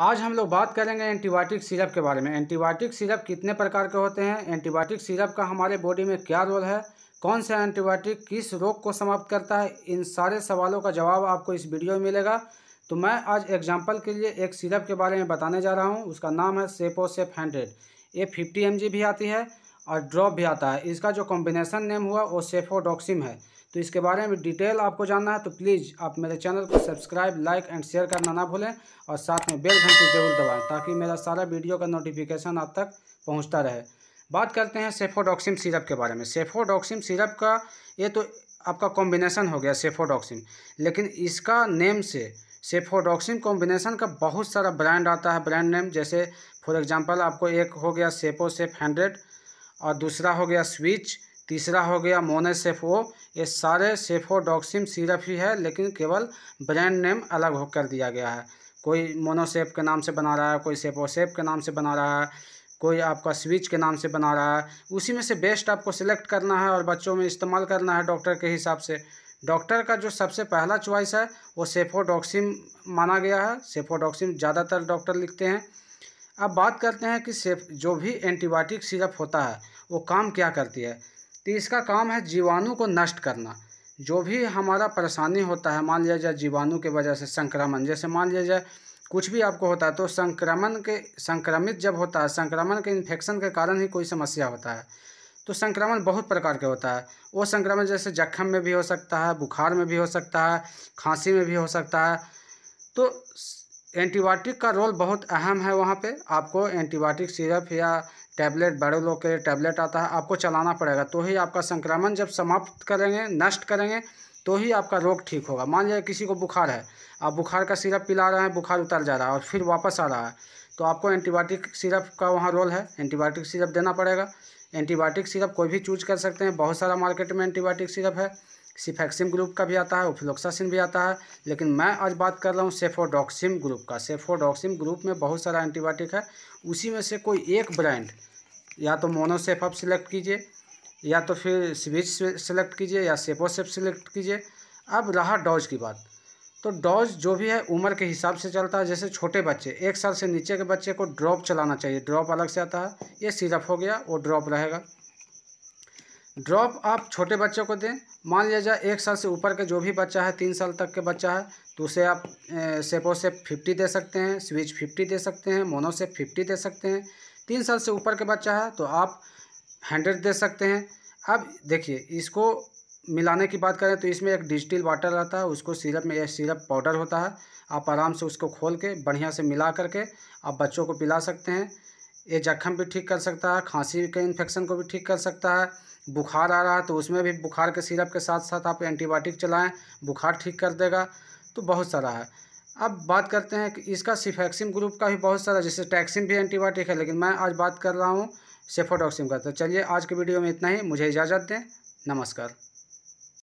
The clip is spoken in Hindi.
आज हम लोग बात करेंगे एंटीबायोटिक सिरप के बारे में एंटीबायोटिक सिरप कितने प्रकार के होते हैं एंटीबायोटिक सिरप का हमारे बॉडी में क्या रोल है कौन सा एंटीबायोटिक किस रोग को समाप्त करता है इन सारे सवालों का जवाब आपको इस वीडियो में मिलेगा तो मैं आज एग्जाम्पल के लिए एक सिरप के बारे में बताने जा रहा हूँ उसका नाम है सेपो सेफ हंड्रेड ये फिफ्टी एम भी आती है और ड्रॉप भी आता है इसका जो कॉम्बिनेशन नेम हुआ वो सेफोडॉक्सिम है तो इसके बारे में डिटेल आपको जानना है तो प्लीज़ आप मेरे चैनल को सब्सक्राइब लाइक एंड शेयर करना ना भूलें और साथ में बेल घंटी जरूर दबाएं ताकि मेरा सारा वीडियो का नोटिफिकेशन आप तक पहुंचता रहे बात करते हैं सेफोडॉक्सिम सिरप के बारे में सेफोडॉक्सिम सिरप का ये तो आपका कॉम्बिनेशन हो गया सेफोडॉक्सिम लेकिन इसका नेम से सेफोडॉक्सिम कॉम्बिनेशन का बहुत सारा ब्रांड आता है ब्रांड नेम जैसे फॉर एग्जांपल आपको एक हो गया सेपो सेफ हंड्रेड और दूसरा हो गया स्विच तीसरा हो गया मोनेसेफो ये सारे सेफोडॉक्सिम सिरप ही है लेकिन केवल ब्रांड नेम अलग होकर दिया गया है कोई मोनोसेप के नाम से बना रहा है कोई सेपोसेप के नाम से बना रहा है कोई आपका स्विच के नाम से बना रहा है उसी में से बेस्ट आपको सिलेक्ट करना है और बच्चों में इस्तेमाल करना है डॉक्टर के हिसाब से डॉक्टर का जो सबसे पहला चॉइस है वो सेफोडॉक्सिम माना गया है सेफोडॉक्सिम ज़्यादातर डॉक्टर लिखते हैं अब बात करते हैं कि सेफ जो भी एंटीबायोटिक सिरप होता है वो काम क्या करती है तो इसका काम है जीवाणु को नष्ट करना जो भी हमारा परेशानी होता है मान लिया जाए जीवाणु के वजह से संक्रमण जैसे मान लिया जाए कुछ भी आपको होता है तो संक्रमण के संक्रमित जब होता है संक्रमण के इन्फेक्शन के कारण ही कोई समस्या होता है तो संक्रमण बहुत प्रकार के होता है वो संक्रमण जैसे जख्म में भी हो सकता है बुखार में भी हो सकता है खांसी में भी हो सकता है तो एंटीबायोटिक का रोल बहुत अहम है वहाँ पे आपको एंटीबायोटिक सिरप या टैबलेट बड़े लोग के लिए टैबलेट आता है आपको चलाना पड़ेगा तो ही आपका संक्रमण जब समाप्त करेंगे नष्ट करेंगे तो ही आपका रोग ठीक होगा मान लीजिए किसी को बुखार है आप बुखार का सिरप पिला रहे हैं बुखार उतर जा रहा है और फिर वापस आ रहा है तो आपको एंटीबायोटिक सिरप का वहाँ रोल है एंटीबायोटिक सिरप देना पड़ेगा एंटीबायोटिक सिरप कोई भी चूज कर सकते हैं बहुत सारा मार्केट में एंटीबायोटिक सिरप है सिफेक्सिम ग्रुप का भी आता है उफ्लोक्सासिन भी आता है लेकिन मैं आज बात कर रहा हूँ सेफोडॉक्सिम ग्रुप का सेफोडॉक्सिम ग्रुप में बहुत सारा एंटीबायोटिक है उसी में से कोई एक ब्रांड या तो मोनोसेफ आप सिलेक्ट कीजिए या तो फिर स्विच सेलेक्ट कीजिए या सेपोसेफ सिलेक्ट कीजिए अब रहा डॉज की बात तो डॉज जो भी है उम्र के हिसाब से चलता है जैसे छोटे बच्चे एक साल से नीचे के बच्चे को ड्रॉप चलाना चाहिए ड्रॉप अलग से आता है ये सिरप हो गया वो ड्रॉप रहेगा ड्रॉप आप छोटे बच्चों को दें मान लिया जाए एक साल से ऊपर के जो भी बच्चा है तीन साल तक के बच्चा है तो उसे आप सेपो से फिफ्टी दे सकते हैं स्विच फिफ्टी दे सकते हैं मोनो से फिफ्टी दे सकते हैं तीन साल से ऊपर के बच्चा है तो आप हंड्रेड दे सकते हैं अब देखिए इसको मिलाने की बात करें तो इसमें एक डिजिटल वाटर रहता है उसको सिरप में यह सिरप पाउडर होता है आप आराम से उसको खोल के बढ़िया से मिला करके आप बच्चों को पिला सकते हैं ये जख्म भी ठीक कर सकता है खांसी के इन्फेक्शन को भी ठीक कर सकता है बुखार आ रहा है तो उसमें भी बुखार के सिरप के साथ साथ आप एंटीबायोटिक चलाएं बुखार ठीक कर देगा तो बहुत सारा है अब बात करते हैं कि इसका सिफेक्सिम ग्रुप का भी बहुत सारा जैसे टैक्सिम भी एंटीबायोटिक है लेकिन मैं आज बात कर रहा हूँ सेफोडॉक्सिम का तो चलिए आज के वीडियो में इतना ही मुझे इजाज़त दें नमस्कार